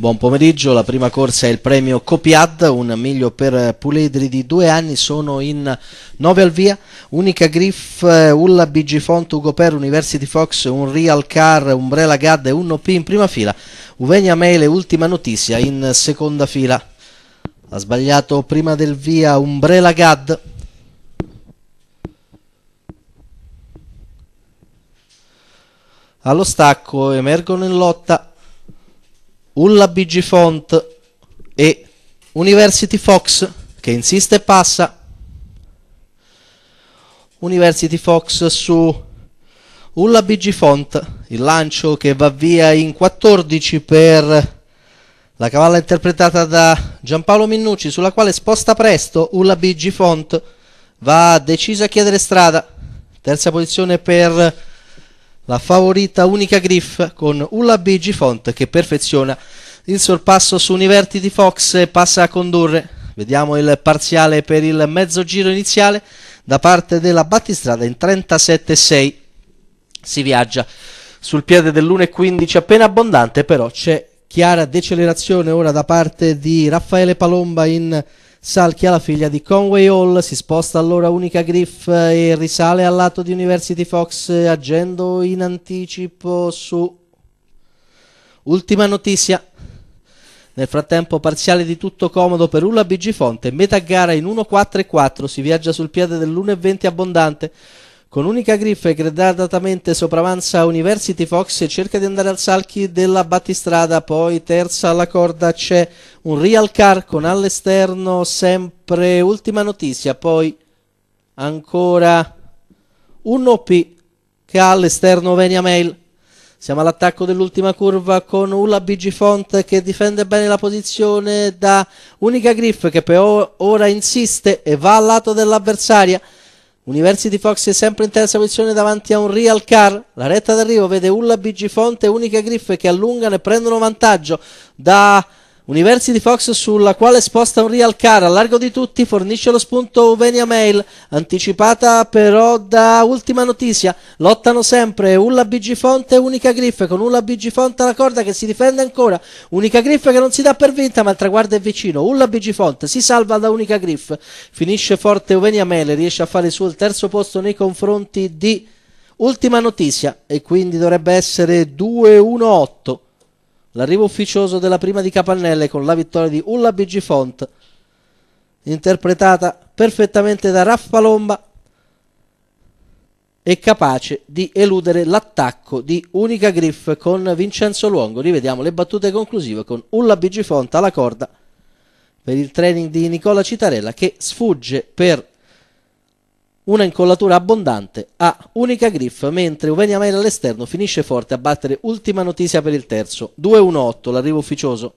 Buon pomeriggio, la prima corsa è il premio Copiad, un miglio per puledri di due anni, sono in nove al via, Unica Griff, Ulla BG Font, Ugo Per, University Fox, un Real Car, Umbrella Gad e 1P in prima fila, Uvenia Mele, ultima notizia, in seconda fila. Ha sbagliato prima del via Umbrella Gad. Allo stacco emergono in lotta Ulla BG Font e University Fox che insiste e passa. University Fox su Ulla BG Font, il lancio che va via in 14 per la cavalla interpretata da Giampaolo Minnucci sulla quale sposta presto Ulla BG Font va deciso a chiedere strada. Terza posizione per la favorita unica Griff con Ulla B. Font che perfeziona il sorpasso su University di Fox e passa a condurre. Vediamo il parziale per il mezzo giro iniziale da parte della battistrada in 37,6. Si viaggia sul piede dell'1,15 appena abbondante, però c'è chiara decelerazione ora da parte di Raffaele Palomba in Salchi alla figlia di Conway Hall, si sposta allora Unica Griff e risale al lato di University Fox agendo in anticipo su Ultima notizia. Nel frattempo parziale di tutto comodo per Ulla BG Fonte, metà gara in 1-4-4, si viaggia sul piede dell'1-20 abbondante. Con unica griffe che gradatamente sopravanza University Fox e cerca di andare al salchi della battistrada, poi terza alla corda c'è un Real Car con all'esterno sempre ultima notizia, poi ancora un OP che ha all'esterno Venia Mail. Siamo all'attacco dell'ultima curva con Ulla BG Font che difende bene la posizione da Unica Griff che per ora insiste e va al lato dell'avversaria. University Fox è sempre in terza posizione davanti a un Real Car. La retta d'arrivo vede Ulla Bigifonte Fonte, Unica Griff che allungano e prendono vantaggio da Universi di Fox sulla quale sposta un real car a largo di tutti fornisce lo spunto Uvenia Mail, anticipata però da ultima notizia, lottano sempre Ulla BG Fonte e Unica Griff, con Ulla BG Fonte alla corda che si difende ancora, Unica Griff che non si dà per vinta ma il traguardo è vicino, Ulla BG Fonte si salva da Unica Griff, finisce forte Uvenia Mail, riesce a fare il suo il terzo posto nei confronti di ultima notizia e quindi dovrebbe essere 2-1-8. L'arrivo ufficioso della prima di Capannelle con la vittoria di Ulla Font, interpretata perfettamente da Raffa Lomba e capace di eludere l'attacco di Unica Griff con Vincenzo Luongo. Rivediamo le battute conclusive con Ulla Font alla corda per il training di Nicola Citarella che sfugge per una incollatura abbondante a unica griffa, mentre Uvenia Mela all'esterno finisce forte a battere ultima notizia per il terzo, 2-1-8 l'arrivo ufficioso